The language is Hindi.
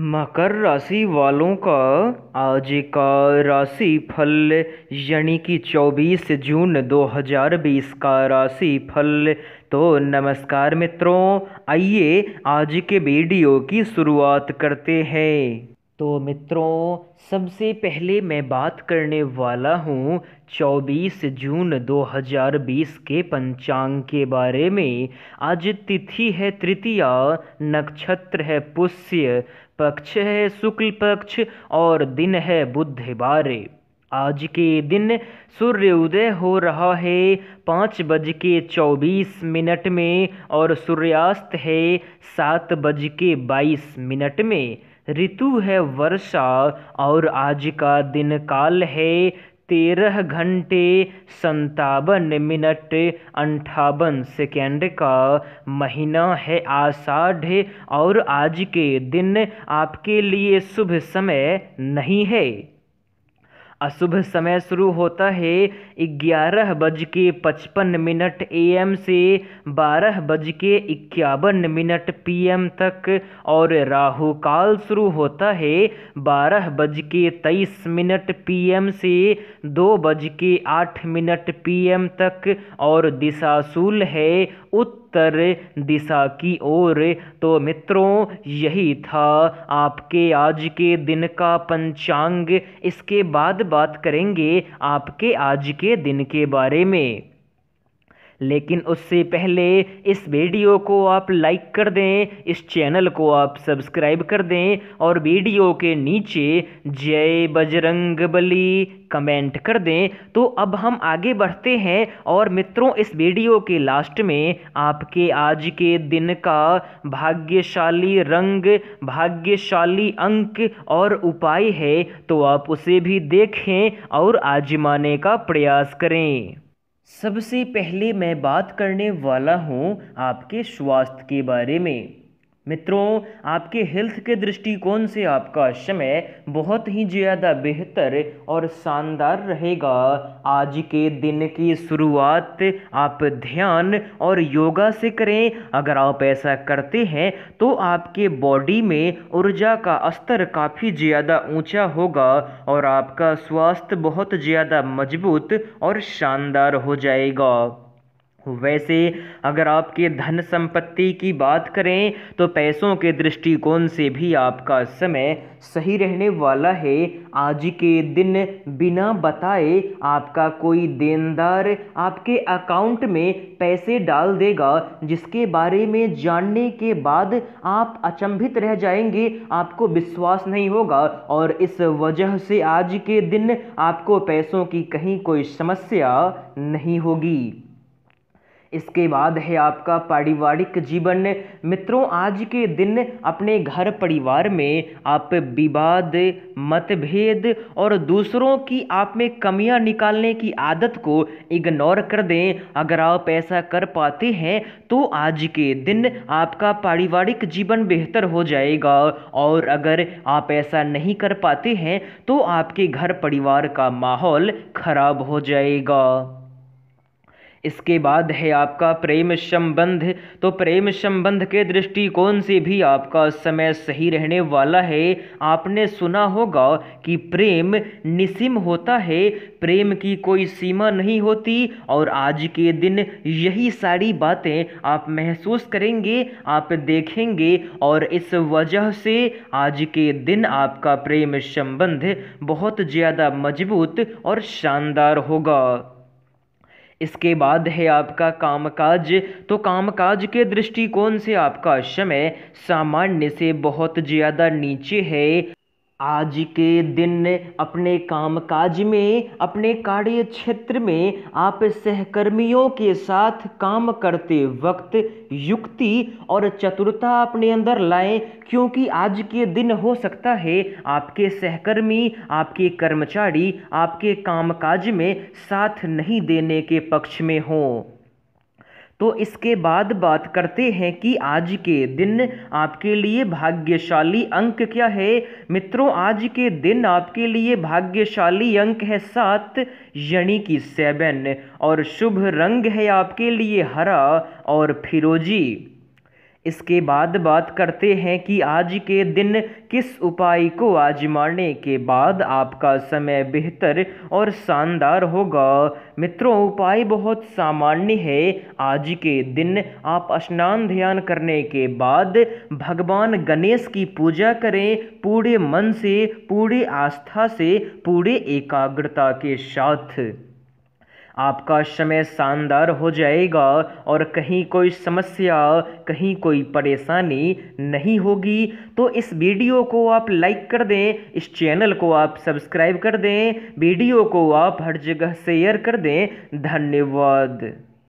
मकर राशि वालों का आज का राशि फल यानी कि 24 जून 2020 का राशि फल तो नमस्कार मित्रों आइए आज के वीडियो की शुरुआत करते हैं तो मित्रों सबसे पहले मैं बात करने वाला हूँ 24 जून 2020 के पंचांग के बारे में आज तिथि है तृतीया नक्षत्र है पुष्य पक्ष है शुक्ल पक्ष और दिन है बुधवार आज के दिन सूर्य उदय हो रहा है पाँच बज के चौबीस मिनट में और सूर्यास्त है सात बज के बाईस मिनट में ऋतु है वर्षा और आज का दिन काल है तेरह घंटे संतावन मिनट अंठावन सेकेंड का महीना है आषाढ़ और आज के दिन आपके लिए शुभ समय नहीं है अशुभ समय शुरू होता है ग्यारह बज के पचपन मिनट एम से बारह बज के इक्यावन मिनट पीएम तक और राहु काल शुरू होता है बारह बज के तेईस मिनट पीएम से दो बज के आठ मिनट पीएम तक और दिशाशूल है उत्तर उत्तर दिशा की ओर तो मित्रों यही था आपके आज के दिन का पंचांग इसके बाद बात करेंगे आपके आज के दिन के बारे में लेकिन उससे पहले इस वीडियो को आप लाइक कर दें इस चैनल को आप सब्सक्राइब कर दें और वीडियो के नीचे जय बजरंग बली कमेंट कर दें तो अब हम आगे बढ़ते हैं और मित्रों इस वीडियो के लास्ट में आपके आज के दिन का भाग्यशाली रंग भाग्यशाली अंक और उपाय है तो आप उसे भी देखें और आजमाने का प्रयास करें सबसे पहले मैं बात करने वाला हूँ आपके स्वास्थ्य के बारे में मित्रों आपके हेल्थ के दृष्टिकोण से आपका समय बहुत ही ज़्यादा बेहतर और शानदार रहेगा आज के दिन की शुरुआत आप ध्यान और योगा से करें अगर आप ऐसा करते हैं तो आपके बॉडी में ऊर्जा का स्तर काफ़ी ज़्यादा ऊंचा होगा और आपका स्वास्थ्य बहुत ज़्यादा मजबूत और शानदार हो जाएगा वैसे अगर आपके धन संपत्ति की बात करें तो पैसों के दृष्टिकोण से भी आपका समय सही रहने वाला है आज के दिन बिना बताए आपका कोई देनदार आपके अकाउंट में पैसे डाल देगा जिसके बारे में जानने के बाद आप अचंभित रह जाएंगे आपको विश्वास नहीं होगा और इस वजह से आज के दिन आपको पैसों की कहीं कोई समस्या नहीं होगी इसके बाद है आपका पारिवारिक जीवन मित्रों आज के दिन अपने घर परिवार में आप विवाद मतभेद और दूसरों की आप में कमियां निकालने की आदत को इग्नोर कर दें अगर आप ऐसा कर पाते हैं तो आज के दिन आपका पारिवारिक जीवन बेहतर हो जाएगा और अगर आप ऐसा नहीं कर पाते हैं तो आपके घर परिवार का माहौल खराब हो जाएगा इसके बाद है आपका प्रेम संबंध तो प्रेम संबंध के दृष्टिकोण से भी आपका समय सही रहने वाला है आपने सुना होगा कि प्रेम निसिम होता है प्रेम की कोई सीमा नहीं होती और आज के दिन यही सारी बातें आप महसूस करेंगे आप देखेंगे और इस वजह से आज के दिन आपका प्रेम संबंध बहुत ज़्यादा मजबूत और शानदार होगा इसके बाद है आपका कामकाज तो कामकाज के दृष्टिकोण से आपका समय सामान्य से बहुत ज़्यादा नीचे है आज के दिन अपने कामकाज में अपने कार्य क्षेत्र में आप सहकर्मियों के साथ काम करते वक्त युक्ति और चतुरता अपने अंदर लाएं क्योंकि आज के दिन हो सकता है आपके सहकर्मी आपके कर्मचारी आपके कामकाज में साथ नहीं देने के पक्ष में हों तो इसके बाद बात करते हैं कि आज के दिन आपके लिए भाग्यशाली अंक क्या है मित्रों आज के दिन आपके लिए भाग्यशाली अंक है सात यानी कि सेवन और शुभ रंग है आपके लिए हरा और फिरोजी इसके बाद बात करते हैं कि आज के दिन किस उपाय को आजमाने के बाद आपका समय बेहतर और शानदार होगा मित्रों उपाय बहुत सामान्य है आज के दिन आप स्नान ध्यान करने के बाद भगवान गणेश की पूजा करें पूरे मन से पूरी आस्था से पूरे एकाग्रता के साथ आपका समय शानदार हो जाएगा और कहीं कोई समस्या कहीं कोई परेशानी नहीं होगी तो इस वीडियो को आप लाइक कर दें इस चैनल को आप सब्सक्राइब कर दें वीडियो को आप हर जगह शेयर कर दें धन्यवाद